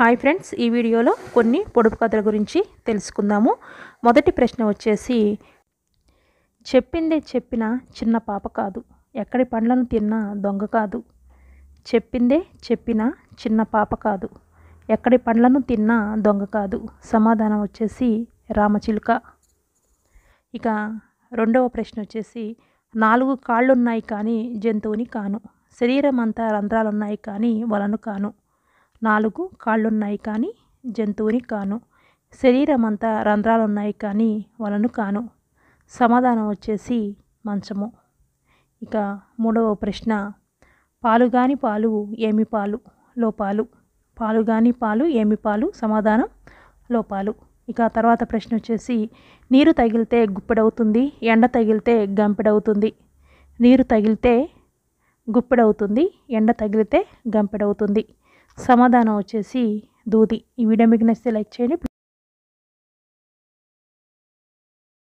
hi friends ఈ వీడియోలో కొన్ని పొడుపు కథల గురించి తెలుసుకుందాము మొదటి ప్రశ్న వచ్చేసి చెప్పిందే చెప్పిన చిన్న పాప కాదు ఎక్కడి పండ్లను తిన్నా దొంగ కాదు చెప్పిందే చెప్పిన చిన్న పాప కాదు ఎక్కడి పండ్లను తిన్నా దొంగ కాదు సమాధానం వచ్చేసి రామచిలుక ఇక రెండవ ప్రశ్న వచ్చేసి నాలుగు కాళ్ళున్నాయి కానీ జంతువుని కాను శరీరం అంతా రంధ్రాలున్నాయి కానీ వలను కాను నాలుగు కాళ్ళున్నాయి కానీ జంతువుని కాను శరీరం అంతా రంధ్రాలున్నాయి కానీ వలను కాను సమాధానం వచ్చేసి మంచము ఇక మూడవ ప్రశ్న పాలు కాని పాలు ఏమి పాలు లోపాలు పాలు కాని పాలు ఏమి పాలు సమాధానం లోపాలు ఇక తర్వాత ప్రశ్న వచ్చేసి నీరు తగిలితే గుప్పెడవుతుంది ఎండ తగిలితే గంపెడవుతుంది నీరు తగిలితే గుప్పెడవుతుంది ఎండ తగిలితే గంపెడవుతుంది సమాధానం వచ్చేసి దూది ఈ వీడియో మీకు నచ్చితే లైక్ చేయండి